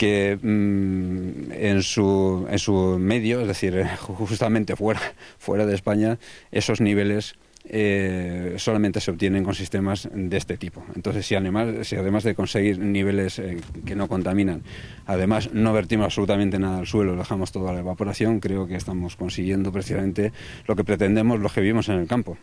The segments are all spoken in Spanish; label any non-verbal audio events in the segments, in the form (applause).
que mm, en, su, en su medio, es decir, (laughs) justamente fuera, fuera de España, esos niveles eh, solamente se obtienen con sistemas de este tipo. Entonces, si además, si además de conseguir niveles eh, que no contaminan, además no vertimos absolutamente nada al suelo, dejamos toda la evaporación, creo que estamos consiguiendo precisamente lo que pretendemos los que vivimos en el campo,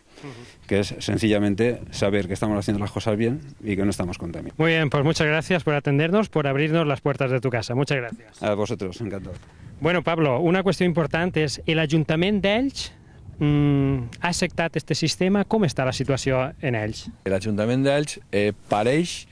que es sencillamente saber que estamos haciendo las cosas bien y que no estamos contaminando. Muy bien, pues muchas gracias por atendernos, por abrirnos las puertas de tu casa. Muchas gracias. A vosotros, encantado. Bueno, Pablo, una cuestión importante es el Ayuntamiento de Elche mm, ha acceptat aquest sistema? Com està la situació en ells? L'Ajuntament d'Ells eh, pareix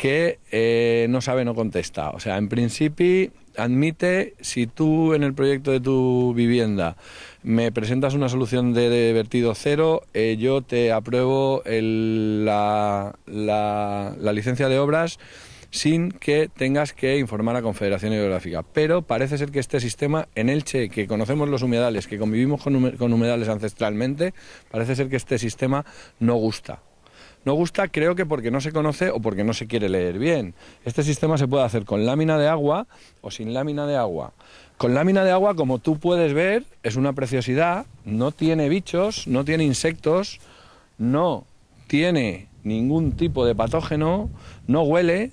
que eh, no sabe, no contesta. O sea, en principi admite si tú en el proyecto de tu vivienda me presentas una solución de vertido cero, eh, yo te apruebo el, la, la, la licencia de obras sin que tengas que informar a Confederación Hidrográfica. Pero parece ser que este sistema en Elche, que conocemos los humedales, que convivimos con humedales ancestralmente, parece ser que este sistema no gusta. No gusta creo que porque no se conoce o porque no se quiere leer bien. Este sistema se puede hacer con lámina de agua o sin lámina de agua. Con lámina de agua, como tú puedes ver, es una preciosidad, no tiene bichos, no tiene insectos, no tiene ningún tipo de patógeno, no huele,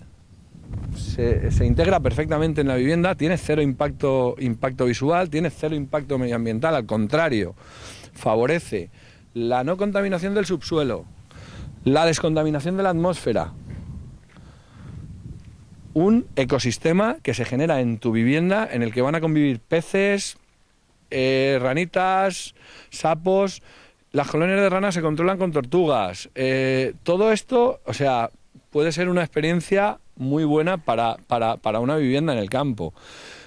se, integra perfectamente en la vivienda, tiene cero impacto, impacto visual, tiene cero impacto medioambiental, al contrario, favorece la no contaminación del subsuelo, la descontaminación de la atmósfera, un ecosistema que se genera en tu vivienda en el que van a convivir peces, eh, ranitas, sapos. Las colonias de ranas se controlan con tortugas. Eh, todo esto, o sea, puede ser una experiencia muy buena para, una vivienda en el campo.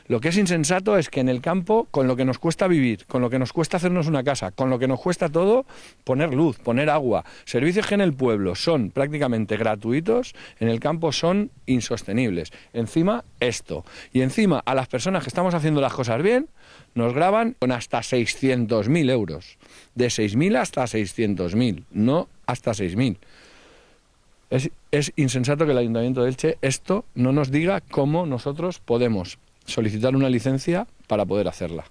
Lo que es insensato es que en el campo, con lo que nos cuesta vivir, con lo que nos cuesta hacernos una casa, con lo que nos cuesta todo, poner luz, poner agua, servicios que en el pueblo son prácticamente gratuitos, en el campo son insostenibles. Encima, esto. Y encima, a las personas que estamos haciendo las cosas bien, nos graban con hasta 600.000 euros. De 6.000 hasta 600.000, no hasta 6.000. Es, insensato que el Ayuntamiento de Elche esto no nos diga cómo nosotros podemos solicitar una licencia para poder hacerla.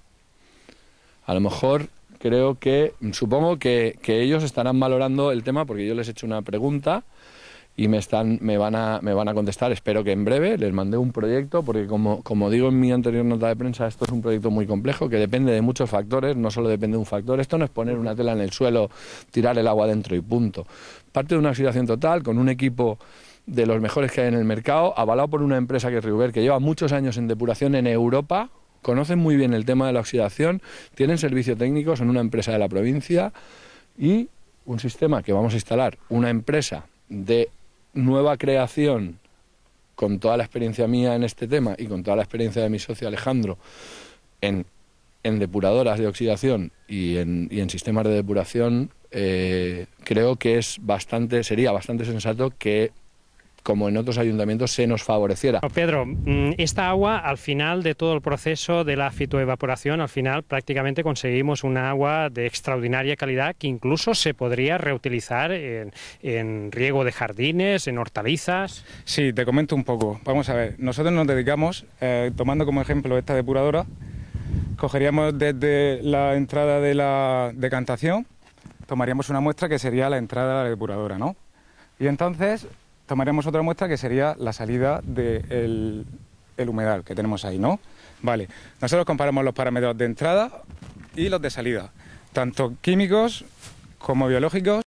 A lo mejor creo que, supongo que, que ellos estarán valorando el tema porque yo les he hecho una pregunta y me, están, me, van a, me van a contestar. Espero que en breve les mandé un proyecto, porque como, como digo en mi anterior nota de prensa, esto es un proyecto muy complejo que depende de muchos factores, no solo depende de un factor. Esto no es poner una tela en el suelo, tirar el agua dentro y punto. Parte de una oxidación total, con un equipo de los mejores que hay en el mercado, avalado por una empresa que es River, que lleva muchos años en depuración en Europa, conocen muy bien el tema de la oxidación, tienen servicio técnico, son una empresa de la provincia y un sistema que vamos a instalar, una empresa de nueva creación, con toda la experiencia mía en este tema y con toda la experiencia de mi socio Alejandro en, en depuradoras de oxidación y en, y en sistemas de depuración, eh, creo que es bastante, sería bastante sensato que como en otros ayuntamientos, se nos favoreciera. Pedro, mm, esta agua al final de todo el proceso de la fitoevaporación, al final prácticamente conseguimos una agua de extraordinaria calidad que incluso se podría reutilizar en, en riego de jardines, en hortalizas. Sí, te comento un poco. Vamos a ver, nosotros nos dedicamos, eh, tomando como ejemplo esta depuradora, cogeríamos desde la entrada de la decantación, tomaríamos una muestra que sería la entrada de la depuradora, ¿no? Y entonces tomaremos otra muestra que sería la salida del humedal que tenemos ahí, ¿no? Vale, nosotros comparamos los parámetros de entrada y los de salida, tanto químicos como biológicos.